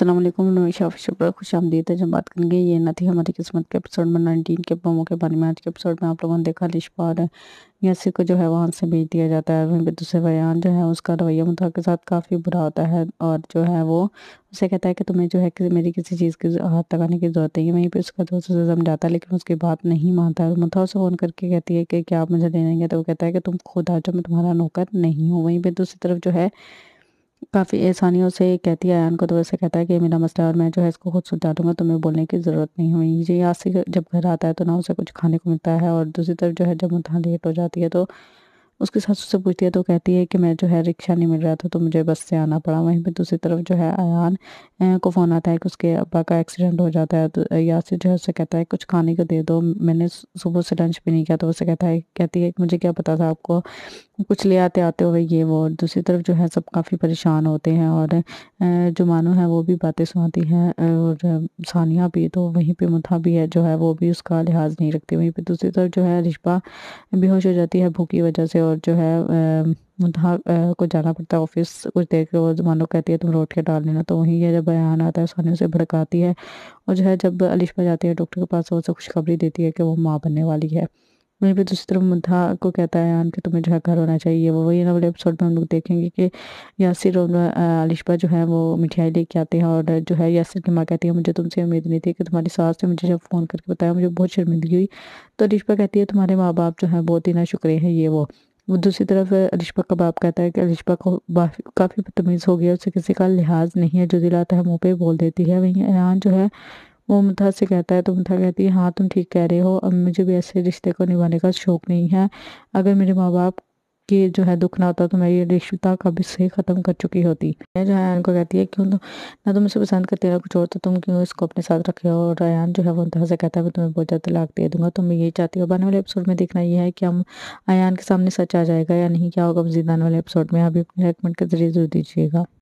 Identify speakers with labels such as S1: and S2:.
S1: Aslam नवेशा Fisher पर खुश आमदीद है जब बात करेंगे ये न थी हमारी किस्मत के एपिसोड में नाइनटीन के बमों के बारे में आज के एपिसोड में आप लोगों ने देखा लिशपार यासी को जो है वहाँ से भेज दिया जाता है वहीं पर दूसरे बयान जो है उसका रवैया मुता के साथ काफ़ी बुरा होता है और जो है वो उसे कहता है कि तुम्हें जो है कि मेरी किसी चीज़ की हाथ तकाने की ज़रूरत नहीं वहीं पर उसका दोस्त उसे समझाता है लेकिन उसकी बात नहीं मानता है मुता उसे फ़ोन करके कहती है कि क्या आप मुझे लेने गए तो वो कहता है कि तुम खुद आ जाओ मैं तुम्हारा नौकर नहीं हूँ वहीं पर दूसरी तरफ जो है काफ़ी आसानियों से कहती है आयान को तो वैसे कहता है कि मेरा मसला है और मैं जो है इसको खुद सुलझा दूंगा मैं बोलने की ज़रूरत नहीं हुई ये यहाँ से जब घर आता है तो ना उसे कुछ खाने को मिलता है और दूसरी तरफ जो है जब मुथा लेट हो जाती है तो उसके साथ से पूछती है तो कहती है कि मैं जो है रिक्शा नहीं मिल रहा था तो मुझे बस से आना पड़ा वहीं पर दूसरी तरफ जो है आयान को फ़ोन आता है कि उसके अब्बा का एक्सीडेंट हो जाता है तो यासिर जो है उससे कहता है कुछ खाने को दे दो मैंने सुबह से लंच भी नहीं किया तो उससे कहता है कहती है मुझे क्या पता था आपको कुछ ले आते आते हुए ये वो दूसरी तरफ जो है सब काफ़ी परेशान होते हैं और जो मानो है वो भी बातें सुनाती हैं और सानिया भी तो वहीं पे मुथा भी है जो है वो भी उसका लिहाज नहीं रखती वहीं पे दूसरी तरफ जो है रिश्पा बेहोश हो जाती है भूख की वजह से और जो है मुंतहा को जाना पड़ता है ऑफिस कुछ देर के वो मानो कहती है तुम रोट के डाल लेना तो वहीं ये जब बयान आता है सानिया से भड़काती है और जो है जब अलिशा जाती है डॉक्टर के पास वो उसे खुशखबरी देती है कि वो माँ बनने वाली है वहीं पे दूसरी तरफ मुद्दा को कहता है यान के तुम्हें जो है घर होना चाहिए वो वही वाले एपिसोड में हम लोग देखेंगे कि यासिर और अलिशबा जो है वो मिठाई लेके आते हैं और जो है यासिर की माँ कहती है मुझे तुमसे उम्मीद नहीं थी कि तुम्हारी सास ने मुझे जब फ़ोन करके बताया मुझे बहुत शर्मिंदगी हुई तो अलिशबा कहती है तुम्हारे माँ बाप जो है बहुत ही ना शुक्रिया है ये वो वो दूसरी तरफ अलिशबा का बाप कहता है कि अलिशबा को काफ़ी बदतमीज़ हो गया उसे किसी का लिहाज नहीं है जो दिलाता है मुँह पे बोल देती है वहीं एरान जो है वो मुमता से कहता है तो मुमता कहती है हाँ तुम ठीक कह रहे हो अब मुझे भी ऐसे रिश्ते को निभाने का शौक़ नहीं है अगर मेरे माँ बाप के जो है दुख ना होता तो मैं ये रिश्ता कभी से ख़त्म कर चुकी होती रयान को कहती है क्यों तो ना तुम तो इसे पसंद करते ना कुछ और तो तुम क्यों इसको अपने साथ रखे हो और रयान जो है वो इंतहा से कहता है मैं तुम्हें बहुत ज़्यादा तलाक दे दूंगा तुम यही चाहती हो आने वाले एपिसोड में देखना यह है कि हम आयान के सामने सच आ जाएगा या नहीं क्या होगा मजीद आने वाले एपिसोड में अभी अपने रेकमेंड के जरिए जरूर दीजिएगा